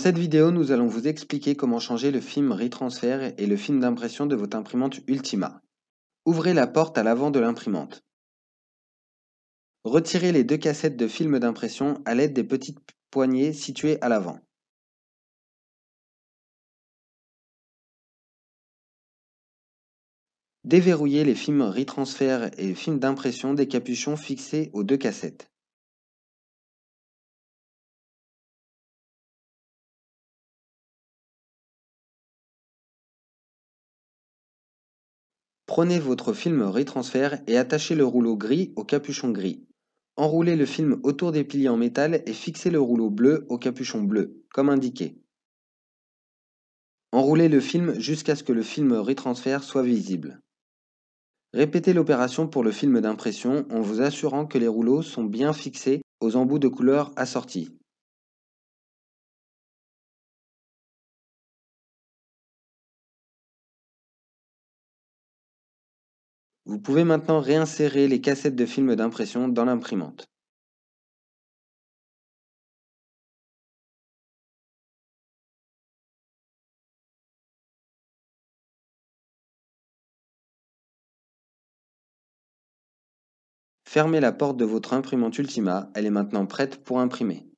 Dans cette vidéo, nous allons vous expliquer comment changer le film retransfert et le film d'impression de votre imprimante Ultima. Ouvrez la porte à l'avant de l'imprimante. Retirez les deux cassettes de film d'impression à l'aide des petites poignées situées à l'avant. Déverrouillez les films retransfert et films d'impression des capuchons fixés aux deux cassettes. Prenez votre film rétransfert et attachez le rouleau gris au capuchon gris. Enroulez le film autour des piliers en métal et fixez le rouleau bleu au capuchon bleu, comme indiqué. Enroulez le film jusqu'à ce que le film rétransfert soit visible. Répétez l'opération pour le film d'impression en vous assurant que les rouleaux sont bien fixés aux embouts de couleur assortis. Vous pouvez maintenant réinsérer les cassettes de film d'impression dans l'imprimante. Fermez la porte de votre imprimante Ultima, elle est maintenant prête pour imprimer.